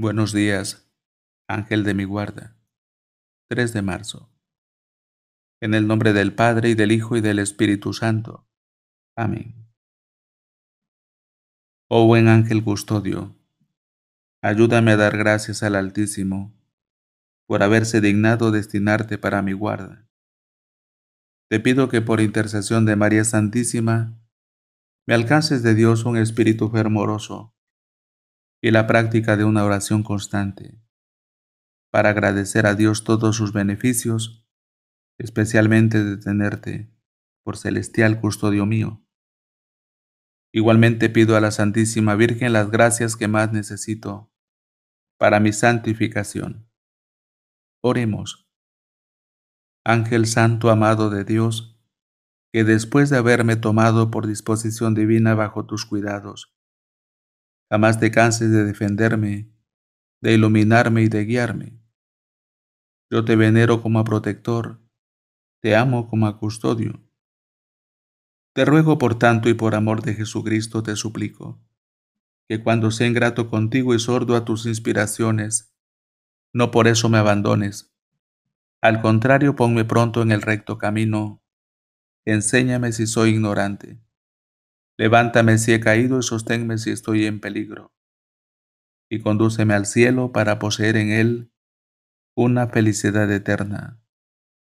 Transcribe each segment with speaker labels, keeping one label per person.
Speaker 1: Buenos días, Ángel de mi guarda. 3 de marzo. En el nombre del Padre y del Hijo y del Espíritu Santo. Amén. Oh buen Ángel Custodio, ayúdame a dar gracias al Altísimo por haberse dignado destinarte para mi guarda. Te pido que por intercesión de María Santísima me alcances de Dios un espíritu fervoroso y la práctica de una oración constante para agradecer a Dios todos sus beneficios, especialmente de tenerte por celestial custodio mío. Igualmente pido a la Santísima Virgen las gracias que más necesito para mi santificación. Oremos. Ángel Santo amado de Dios, que después de haberme tomado por disposición divina bajo tus cuidados, Jamás te canses de defenderme, de iluminarme y de guiarme. Yo te venero como a protector, te amo como a custodio. Te ruego por tanto y por amor de Jesucristo te suplico, que cuando sea ingrato contigo y sordo a tus inspiraciones, no por eso me abandones. Al contrario, ponme pronto en el recto camino. Enséñame si soy ignorante. Levántame si he caído y sosténme si estoy en peligro. Y condúceme al cielo para poseer en él una felicidad eterna.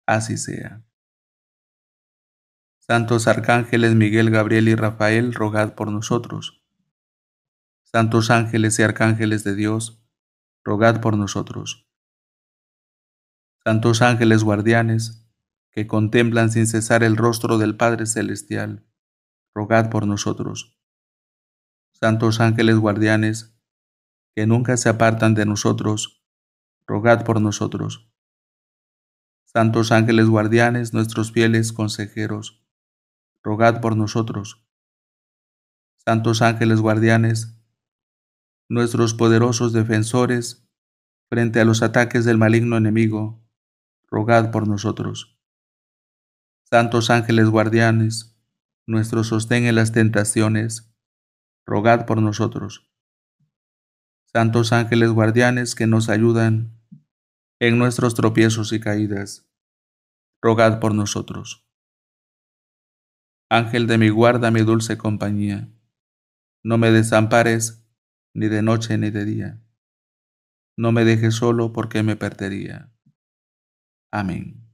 Speaker 1: Así sea. Santos arcángeles Miguel, Gabriel y Rafael, rogad por nosotros. Santos ángeles y arcángeles de Dios, rogad por nosotros. Santos ángeles guardianes, que contemplan sin cesar el rostro del Padre Celestial, rogad por nosotros. Santos ángeles guardianes, que nunca se apartan de nosotros, rogad por nosotros. Santos ángeles guardianes, nuestros fieles consejeros, rogad por nosotros. Santos ángeles guardianes, nuestros poderosos defensores, frente a los ataques del maligno enemigo, rogad por nosotros. Santos ángeles guardianes, nuestro sostén en las tentaciones, rogad por nosotros. Santos ángeles guardianes que nos ayudan en nuestros tropiezos y caídas, rogad por nosotros. Ángel de mi guarda, mi dulce compañía, no me desampares ni de noche ni de día. No me dejes solo porque me perdería. Amén.